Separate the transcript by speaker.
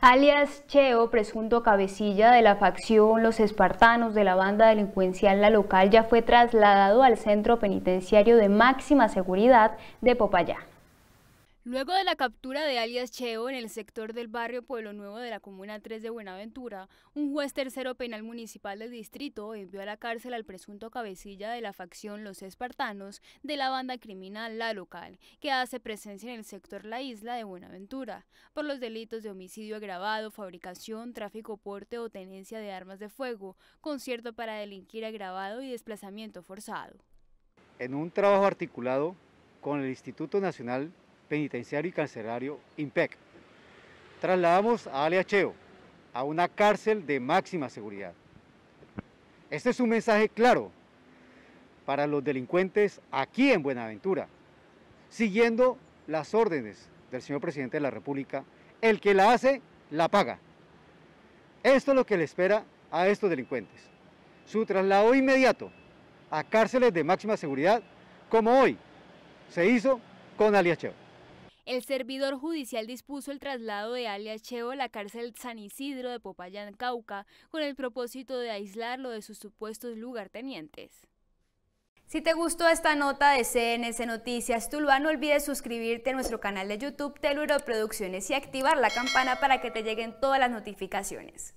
Speaker 1: alias Cheo, presunto cabecilla de la facción Los Espartanos de la banda delincuencial La Local, ya fue trasladado al centro penitenciario de máxima seguridad de Popayán. Luego de la captura de alias Cheo en el sector del barrio Pueblo Nuevo de la Comuna 3 de Buenaventura, un juez tercero penal municipal del distrito envió a la cárcel al presunto cabecilla de la facción Los Espartanos de la banda criminal La Local, que hace presencia en el sector La Isla de Buenaventura, por los delitos de homicidio agravado, fabricación, tráfico, porte o tenencia de armas de fuego, concierto para delinquir agravado y desplazamiento forzado.
Speaker 2: En un trabajo articulado con el Instituto Nacional Penitenciario y Cancelario IMPEC. Trasladamos a Aliacheo, a una cárcel de máxima seguridad. Este es un mensaje claro para los delincuentes aquí en Buenaventura, siguiendo las órdenes del señor presidente de la República, el que la hace, la paga. Esto es lo que le espera a estos delincuentes. Su traslado inmediato a cárceles de máxima seguridad, como hoy se hizo con Aliacheo.
Speaker 1: El servidor judicial dispuso el traslado de alias Cheo a la cárcel San Isidro de Popayán, Cauca, con el propósito de aislarlo de sus supuestos lugartenientes. Si te gustó esta nota de CNS Noticias Tuluá, no olvides suscribirte a nuestro canal de YouTube Teluro Producciones y activar la campana para que te lleguen
Speaker 2: todas las notificaciones.